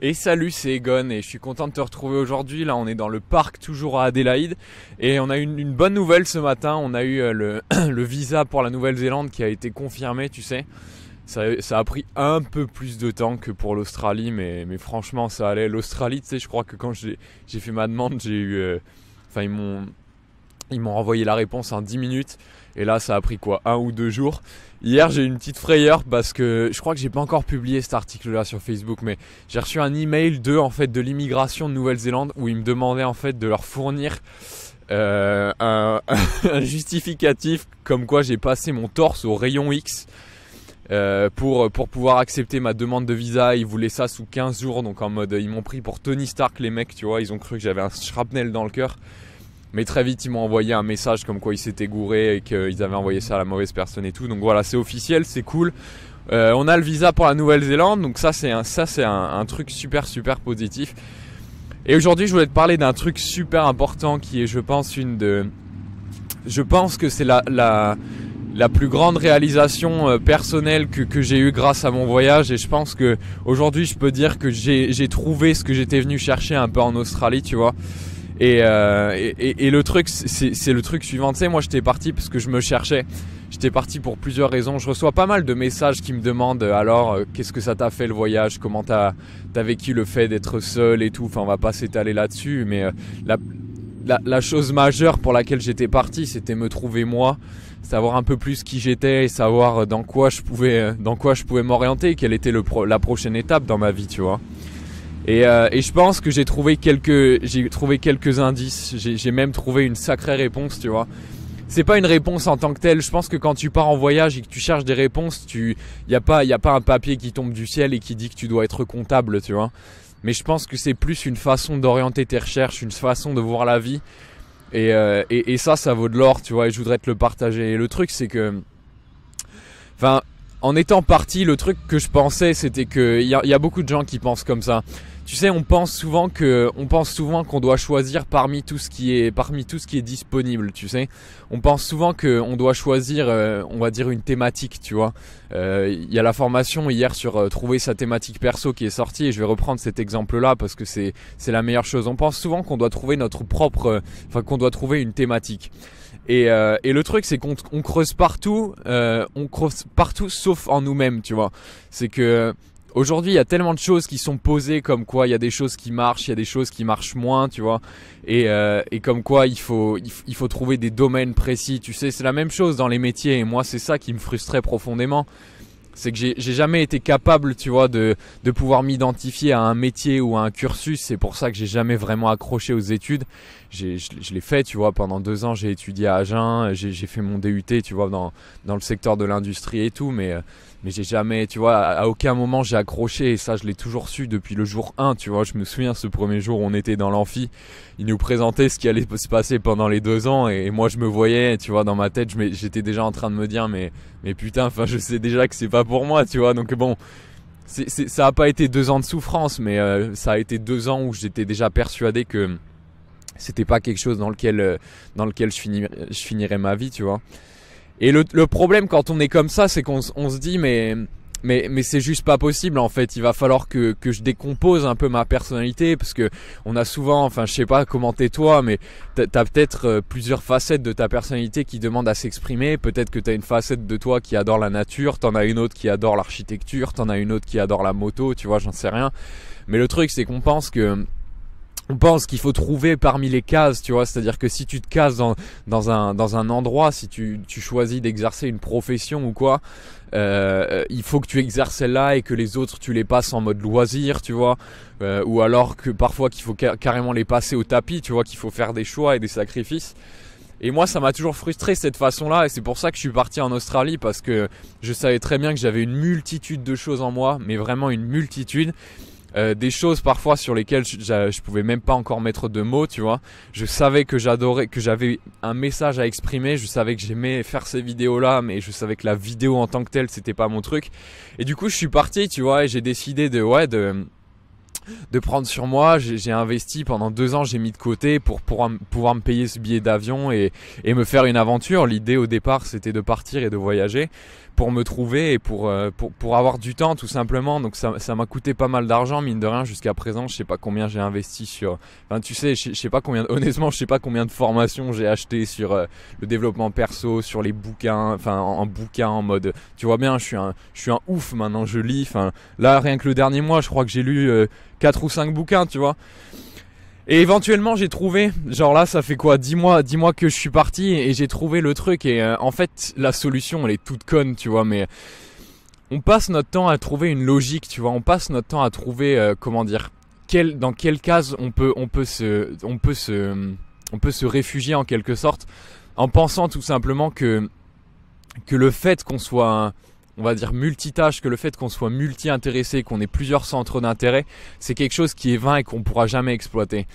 Et salut, c'est Egon et je suis content de te retrouver aujourd'hui. Là, on est dans le parc, toujours à Adélaïde. Et on a eu une bonne nouvelle ce matin. On a eu euh, le, visa pour la Nouvelle-Zélande qui a été confirmé, tu sais. Ça, a pris un peu plus de temps que pour l'Australie, mais, franchement, ça allait. L'Australie, tu sais, je crois que quand j'ai fait ma demande, j'ai eu. Euh, enfin, ils m'ont ils m'ont envoyé la réponse en 10 minutes. Et là, ça a pris quoi Un ou deux jours. Hier, j'ai eu une petite frayeur parce que je crois que j'ai pas encore publié cet article-là sur Facebook, mais j'ai reçu un email de en fait de l'immigration de Nouvelle-Zélande où ils me demandaient en fait de leur fournir euh, un, justificatif comme quoi j'ai passé mon torse au rayon X. Euh, pour, pour pouvoir accepter ma demande de visa, ils voulaient ça sous 15 jours, donc en mode ils m'ont pris pour Tony Stark les mecs, tu vois, ils ont cru que j'avais un shrapnel dans le cœur. Mais très vite, ils m'ont envoyé un message comme quoi ils s'étaient gourés et qu'ils avaient envoyé ça à la mauvaise personne et tout. Donc voilà, c'est officiel, c'est cool. Euh, on a le visa pour la Nouvelle-Zélande, donc ça c'est un, un, truc super super positif. Et aujourd'hui, je voulais te parler d'un truc super important qui est, je pense, une de, je pense que c'est la, plus grande réalisation euh, personnelle que, j'ai eue grâce à mon voyage. Et je pense que aujourd'hui, je peux dire que j'ai trouvé ce que j'étais venu chercher un peu en Australie, tu vois. Euh, et, le truc, c'est le truc suivant. Tu sais, moi, j'étais parti parce que je me cherchais. J'étais parti pour plusieurs raisons. Je reçois pas mal de messages qui me demandent euh, alors, euh, qu'est-ce que ça t'a fait le voyage Comment t'as vécu le fait d'être seul et tout Enfin, on va pas s'étaler là-dessus, mais la, chose majeure pour laquelle j'étais parti, c'était me trouver moi, savoir un peu plus qui j'étais et savoir dans quoi je pouvais, dans quoi je pouvais m'orienter, quelle était la prochaine étape dans ma vie, tu vois. Euh, et, je pense que j'ai trouvé quelques, j'ai trouvé quelques indices. J'ai même trouvé une sacrée réponse, tu vois. C'est pas une réponse en tant que telle. Je pense que quand tu pars en voyage et que tu cherches des réponses, tu, y a pas, y a pas un papier qui tombe du ciel et qui dit que tu dois être comptable, tu vois. Mais je pense que c'est plus une façon d'orienter tes recherches, une façon de voir la vie. Et, euh, ça, ça vaut de l'or, tu vois, et je voudrais te le partager. Et le truc, c'est que. Enfin, en étant parti, le truc que je pensais, c'était que. Il y, a beaucoup de gens qui pensent comme ça. Tu sais, on pense souvent que, on pense souvent qu'on doit choisir parmi tout ce qui est, parmi tout ce qui est disponible. Tu sais, on pense souvent que on doit choisir, euh, on va dire une thématique. Tu vois, euh, il y a la formation hier sur euh, trouver sa thématique perso qui est sortie et je vais reprendre cet exemple-là parce que c'est c'est la meilleure chose. On pense souvent qu'on doit trouver notre propre, enfin qu'on doit trouver une thématique. Et, et, le truc, c'est qu'on creuse partout, on creuse partout sauf en nous-mêmes, tu vois. C'est que aujourd'hui, il y a tellement de choses qui sont posées, comme quoi il y a des choses qui marchent, il y a des choses qui marchent moins, tu vois. Et, euh, et comme quoi il faut, il, faut trouver des domaines précis, tu sais. C'est la même chose dans les métiers. Et moi, c'est ça qui me frustrait profondément. C'est que j'ai jamais été capable, tu vois, de, de pouvoir m'identifier à un métier ou à un cursus. C'est pour ça que j'ai jamais vraiment accroché aux études. Je, je l'ai fait, tu vois, pendant deux ans, j'ai étudié à Agen, j'ai fait mon DUT, tu vois, dans, dans le secteur de l'industrie et tout. Mais, euh, mais j'ai jamais, tu vois, à, aucun moment j'ai accroché et ça je l'ai toujours su depuis le jour 1, tu vois, je me souviens ce premier jour où on était dans l'amphi, il nous présentait ce qui allait se passer pendant les deux ans et, moi je me voyais, tu vois, dans ma tête, j'étais déjà en train de me dire mais, mais putain, enfin je sais déjà que c'est pas pour moi, tu vois, donc bon, ça a pas été deux ans de souffrance, mais euh, ça a été deux ans où j'étais déjà persuadé que c'était pas quelque chose dans lequel, euh, dans lequel je finirais ma vie, tu vois. Et le, problème quand on est comme ça, c'est qu'on se dit mais mais, mais c'est juste pas possible en fait. Il va falloir que, que je décompose un peu ma personnalité parce que on a souvent, enfin je sais pas comment t'es toi, mais t'as peut-être euh, plusieurs facettes de ta personnalité qui demandent à s'exprimer. Peut-être que t'as une facette de toi qui adore la nature, t'en as une autre qui adore l'architecture, t'en as une autre qui adore la moto, tu vois, j'en sais rien. Mais le truc c'est qu'on pense que on pense qu'il faut trouver parmi les cases, tu vois. C'est-à-dire que si tu te cases dans, un, dans un endroit, si tu, choisis d'exercer une profession ou quoi, euh, il faut que tu exerces celle-là et que les autres tu les passes en mode loisir, tu vois. Euh, ou alors que parfois qu'il faut carrément les passer au tapis, tu vois, qu'il faut faire des choix et des sacrifices. Et moi, ça m'a toujours frustré cette façon-là, et c'est pour ça que je suis parti en Australie, parce que je savais très bien que j'avais une multitude de choses en moi, mais vraiment une multitude, euh, des choses parfois sur lesquelles je, je, pouvais même pas encore mettre de mots, tu vois. Je savais que j'adorais, que j'avais un message à exprimer, je savais que j'aimais faire ces vidéos-là, mais je savais que la vidéo en tant que telle, c'était pas mon truc. Et du coup, je suis parti, tu vois, et j'ai décidé de, ouais, de de prendre sur moi. J'ai investi pendant deux ans, j'ai mis de côté pour, pour pouvoir me payer ce billet d'avion et, et, me faire une aventure. L'idée au départ, c'était de partir et de voyager pour me trouver et pour, euh, pour, pour, avoir du temps tout simplement. Donc ça m'a coûté pas mal d'argent, mine de rien, jusqu'à présent. Je sais pas combien j'ai investi sur... Enfin tu sais, je, sais pas combien... Honnêtement, je sais pas combien de formations j'ai acheté sur euh, le développement perso, sur les bouquins, enfin en, bouquins bouquin en mode... Tu vois bien, je suis un, je suis un ouf maintenant, je lis. Enfin là, rien que le dernier mois, je crois que j'ai lu euh, quatre 4 ou 5 bouquins, tu vois. Et éventuellement, j'ai trouvé, genre là, ça fait quoi 10 mois, 10 mois que je suis parti et j'ai trouvé le truc. Et euh, en fait, la solution, elle est toute conne, tu vois, mais on passe notre temps à trouver une logique, tu vois. On passe notre temps à trouver, euh, comment dire, dans quelle case on peut, on, peut se, on, peut se, on peut se réfugier en quelque sorte, en pensant tout simplement que, que le fait qu'on soit on va dire multitâche, que le fait qu'on soit multi-intéressé, qu'on ait plusieurs centres d'intérêt, c'est quelque chose qui est vain et qu'on pourra jamais exploiter.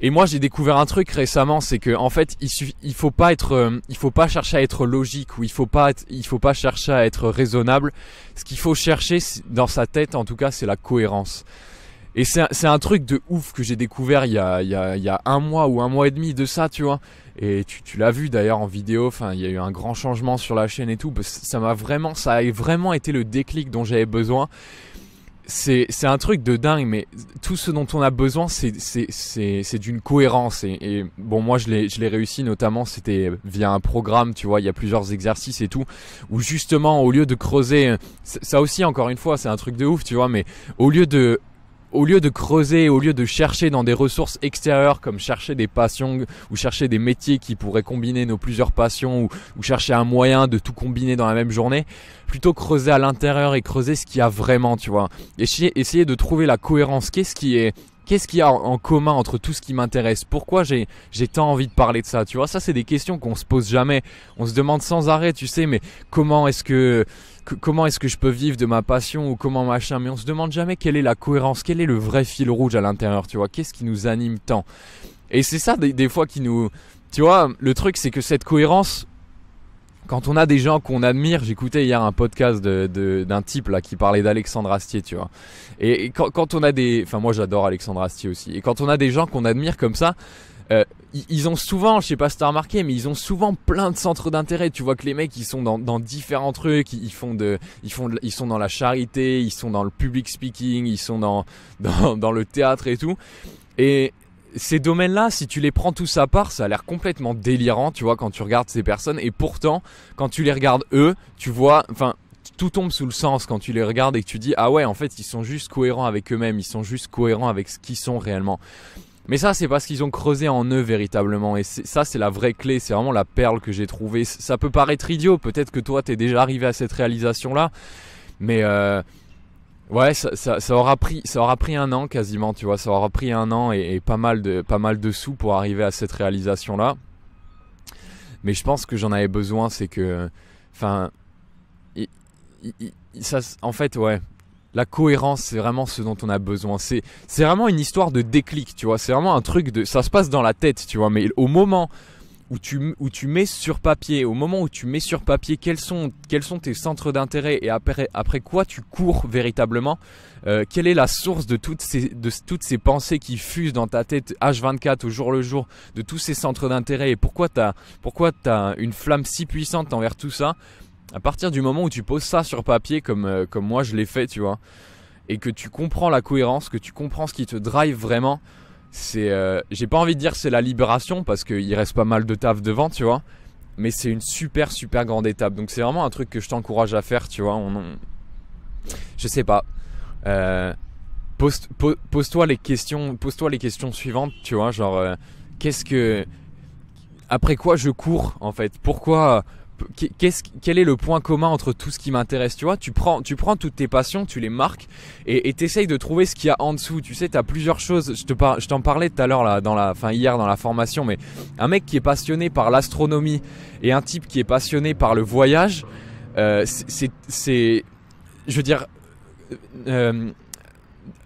Et moi, j'ai découvert un truc récemment, c'est que en fait, il, ne faut pas être, euh, il faut pas chercher à être logique ou il faut pas, il faut pas chercher à être raisonnable. Ce qu'il faut chercher dans sa tête, en tout cas, c'est la cohérence. Et c'est un, un truc de ouf que j'ai découvert il y, a, il, y a, il y a un mois ou un mois et demi de ça, tu vois. Et tu, tu l'as vu d'ailleurs en vidéo, enfin, il y a eu un grand changement sur la chaîne et tout. ça m'a vraiment, ça a vraiment été le déclic dont j'avais besoin. C'est un truc de dingue, mais tout ce dont on a besoin, c'est d'une cohérence. Et, et, bon, moi, je l'ai réussi, notamment, c'était via un programme, tu vois, il y a plusieurs exercices et tout, où justement, au lieu de creuser, ça aussi, encore une fois, c'est un truc de ouf, tu vois, mais au lieu de au lieu de creuser, au lieu de chercher dans des ressources extérieures comme chercher des passions ou chercher des métiers qui pourraient combiner nos plusieurs passions ou, chercher un moyen de tout combiner dans la même journée, plutôt creuser à l'intérieur et creuser ce qu'il y a vraiment, tu vois. essayer de trouver la cohérence. Qu'est-ce qui est Qu'est-ce qu'il y a en commun entre tout ce qui m'intéresse Pourquoi j'ai, tant envie de parler de ça Tu vois, ça c'est des questions qu'on se pose jamais. On se demande sans arrêt, tu sais, mais comment est-ce que, comment est-ce que je peux vivre de ma passion ou comment machin Mais on se demande jamais quelle est la cohérence, quel est le vrai fil rouge à l'intérieur, tu vois Qu'est-ce qui nous anime tant Et c'est ça des fois qui nous, tu vois, le truc c'est que cette cohérence, quand on a des gens qu'on admire, j'écoutais hier un podcast d'un de, type là qui parlait d'Alexandre Astier, tu vois. Et, quand, on a des, enfin moi j'adore Alexandre Astier aussi. Et quand on a des gens qu'on admire comme ça, euh, ils, ont souvent, je sais pas si t'as remarqué, mais ils ont souvent plein de centres d'intérêt. Tu vois que les mecs ils sont dans, différents trucs, ils, font de, ils font, ils sont dans la charité, ils sont dans le public speaking, ils sont dans, dans, dans le théâtre et tout. Et, ces domaines-là, si tu les prends tous à part, ça a l'air complètement délirant, tu vois, quand tu regardes ces personnes. Et pourtant, quand tu les regardes eux, tu vois, enfin, tout tombe sous le sens quand tu les regardes et que tu dis, ah ouais, en fait, ils sont juste cohérents avec eux-mêmes, ils sont juste cohérents avec ce qu'ils sont réellement. Mais ça, c'est parce qu'ils ont creusé en eux véritablement. Et ça, c'est la vraie clé. C'est vraiment la perle que j'ai trouvée. Ça peut paraître idiot. Peut-être que toi, tu t'es déjà arrivé à cette réalisation-là. Mais euh, Ouais, ça, aura pris, ça aura pris un an quasiment, tu vois, ça aura pris un an et, et pas, mal de, pas mal de sous pour arriver à cette réalisation-là. Mais je pense que j'en avais besoin, c'est que, enfin, en fait, ouais, la cohérence, c'est vraiment ce dont on a besoin. C'est, c'est vraiment une histoire de déclic, tu vois, c'est vraiment un truc de, ça se passe dans la tête, tu vois, mais au moment où tu, mets sur papier, au moment où tu mets sur papier quels sont, quels sont tes centres d'intérêt et après, quoi tu cours véritablement, euh, quelle est la source de toutes, ces, de toutes ces pensées qui fusent dans ta tête H24 au jour le jour, de tous ces centres d'intérêt et pourquoi tu as, pourquoi as une flamme si puissante envers tout ça à partir du moment où tu poses ça sur papier comme, euh, comme moi je l'ai fait, tu vois, et que tu comprends la cohérence, que tu comprends ce qui te drive vraiment, c'est, euh, j'ai pas envie de dire c'est la libération parce qu'il reste pas mal de taf devant, tu vois. Mais c'est une super super grande étape. Donc c'est vraiment un truc que je t'encourage à faire, tu vois. On, Je sais pas. Euh, pose, toi les questions, pose-toi les questions suivantes, tu vois. Genre, euh, qu'est-ce que, après quoi je cours en fait Pourquoi quel est le point commun entre tout ce qui m'intéresse, tu vois tu prends, tu prends toutes tes passions, tu les marques et, tu t'essayes de trouver ce qu'il y a en dessous. Tu sais, tu as plusieurs choses. Je, te je t'en parlais tout à l'heure, là, dans la, enfin hier dans la formation, mais un mec qui est passionné par l'astronomie et un type qui est passionné par le voyage, euh, c'est, je veux dire, euh, euh,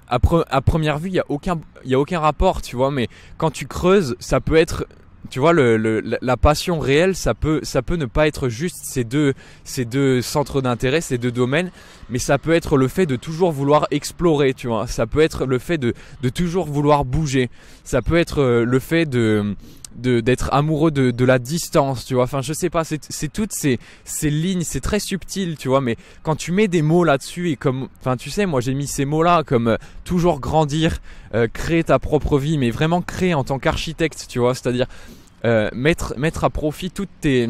à, première vue, il n'y a, aucun, y a aucun rapport, tu vois, mais quand tu creuses, ça peut être tu vois, le, la passion réelle, ça peut, ça peut ne pas être juste ces deux, ces deux centres d'intérêt, ces deux domaines, mais ça peut être le fait de toujours vouloir explorer, tu vois. Ça peut être le fait de, de toujours vouloir bouger. Ça peut être euh, le fait de, d'être amoureux de, la distance, tu vois. Enfin, je sais pas, c'est toutes ces, lignes, c'est très subtil, tu vois. Mais quand tu mets des mots là-dessus et comme, enfin, tu sais, moi j'ai mis ces mots-là comme euh, toujours grandir, euh, créer ta propre vie, mais vraiment créer en tant qu'architecte, tu vois. C'est-à-dire euh, mettre, mettre à profit toutes tes,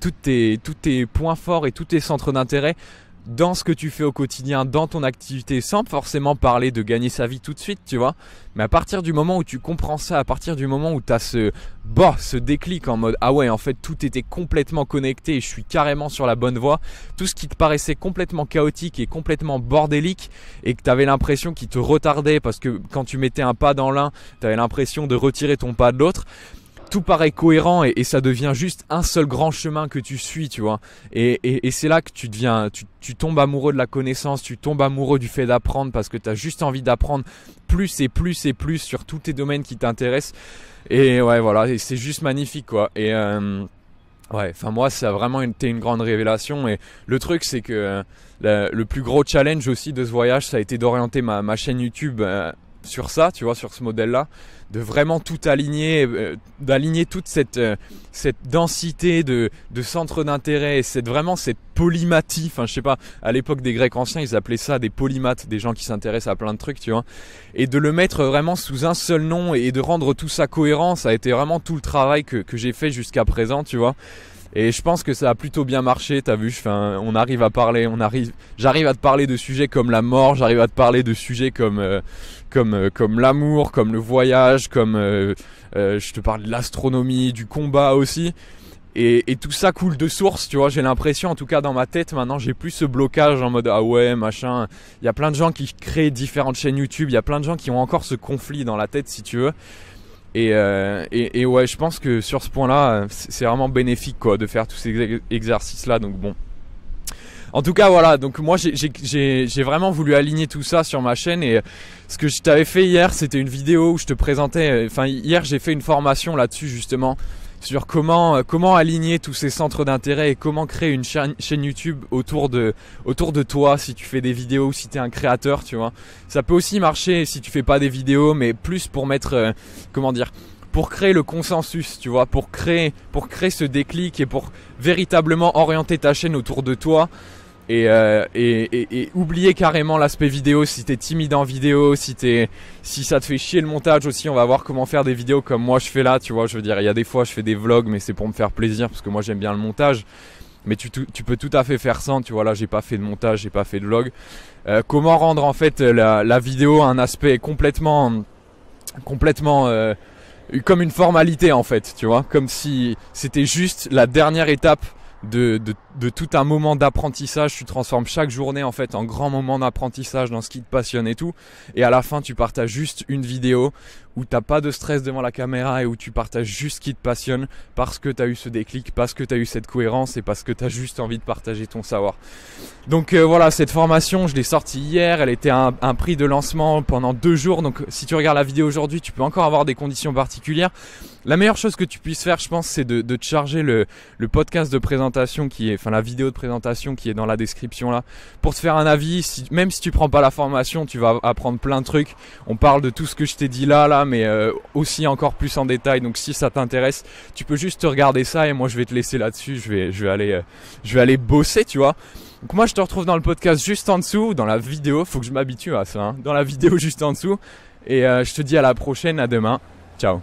toutes tes, tous tes points forts et tous tes centres d'intérêt dans ce que tu fais au quotidien, dans ton activité, sans forcément parler de gagner sa vie tout de suite, tu vois. Mais à partir du moment où tu comprends ça, à partir du moment où tu as ce, bah, ce déclic en mode Ah ouais, en fait, tout était complètement connecté et je suis carrément sur la bonne voie, tout ce qui te paraissait complètement chaotique et complètement bordélique et que tu avais l'impression qu'il te retardait parce que quand tu mettais un pas dans l'un, tu avais l'impression de retirer ton pas de l'autre tout paraît cohérent et, ça devient juste un seul grand chemin que tu suis, tu vois. Et, c'est là que tu deviens, tu, tombes amoureux de la connaissance, tu tombes amoureux du fait d'apprendre parce que tu as juste envie d'apprendre plus et plus et plus sur tous tes domaines qui t'intéressent. Et ouais, voilà, et c'est juste magnifique, quoi. Et euh, ouais, enfin, moi, ça a vraiment été une grande révélation. Et le truc, c'est que. Euh, le, plus gros challenge aussi de ce voyage, ça a été d'orienter ma, chaîne YouTube euh, sur ça, tu vois, sur ce modèle-là, de vraiment tout aligner, euh, d'aligner toute cette, euh, cette densité de, de centres d'intérêt, c'est vraiment cette polymatie, enfin je sais pas, à l'époque des Grecs anciens, ils appelaient ça des polymates, des gens qui s'intéressent à plein de trucs, tu vois, et de le mettre vraiment sous un seul nom et de rendre tout ça cohérent, ça a été vraiment tout le travail que, que j'ai fait jusqu'à présent, tu vois. Et je pense que ça a plutôt bien marché, t'as vu, je fais on arrive à parler, on arrive, j'arrive à te parler de sujets comme la mort, j'arrive à te parler de sujets comme, euh, comme, euh, comme l'amour, comme le voyage, comme euh, je te parle de l'astronomie, du combat aussi. Et, et, tout ça coule de source, tu vois. J'ai l'impression, en tout cas dans ma tête, maintenant, j'ai plus ce blocage en mode ah ouais, machin. Il y a plein de gens qui créent différentes chaînes YouTube, il y a plein de gens qui ont encore ce conflit dans la tête, si tu veux. Euh, et, ouais, je pense que sur ce point-là, c'est vraiment bénéfique de faire tous ces exercices-là. Donc bon. En tout cas, voilà. Donc moi, j'ai vraiment voulu aligner tout ça sur ma chaîne. Et euh, ce que je t'avais fait hier, c'était une vidéo où je te présentais. Euh, enfin, hier, j'ai fait une formation là-dessus justement sur euh, comment, aligner tous ces centres d'intérêt et comment créer une chaîne, YouTube autour de, autour de toi si tu fais des vidéos ou si tu es un créateur, tu vois. Ça peut aussi marcher si tu fais pas des vidéos, mais plus pour mettre, euh, comment dire, pour créer le consensus, tu vois, pour créer, pour créer ce déclic et pour véritablement orienter ta chaîne autour de toi. Euh, et, et, et, oublier carrément l'aspect vidéo si t'es timide en vidéo, si t'es si ça te fait chier le montage aussi, on va voir comment faire des vidéos comme moi je fais là, tu vois, je veux dire, il y a des fois je fais des vlogs mais c'est pour me faire plaisir parce que moi j'aime bien le montage. Mais tu, tu, peux tout à fait faire sans, tu vois, là j'ai pas fait de montage, j'ai pas fait de vlog. Euh, comment rendre en fait la, la vidéo un aspect complètement complètement euh, comme une formalité en fait, tu vois, comme si c'était juste la dernière étape de, tout un moment d'apprentissage. Tu transformes chaque journée en fait en grand moment d'apprentissage dans ce qui te passionne et tout. Et à la fin, tu partages juste une vidéo où t'as pas de stress devant la caméra et où tu partages juste ce qui te passionne parce que tu as eu ce déclic, parce que tu as eu cette cohérence et parce que tu as juste envie de partager ton savoir. Donc euh, voilà, cette formation, je l'ai sortie hier, elle était un prix de lancement pendant deux jours. Donc si tu regardes la vidéo aujourd'hui, tu peux encore avoir des conditions particulières. La meilleure chose que tu puisses faire, je pense, c'est de, charger le, podcast de présentation qui est, enfin la vidéo de présentation qui est dans la description là, pour te faire un avis. même si tu prends pas la formation, tu vas apprendre plein de trucs. On parle de tout ce que je t'ai dit là, là, mais euh, aussi encore plus en détail. Donc si ça t'intéresse, tu peux juste te regarder ça et moi je vais te laisser là-dessus. Je vais, je vais aller, euh, je vais aller bosser, tu vois. Donc moi je te retrouve dans le podcast juste en dessous, dans la vidéo. Faut que je m'habitue à ça. Hein. dans la vidéo juste en dessous. Et euh, je te dis à la prochaine, à demain. Ciao.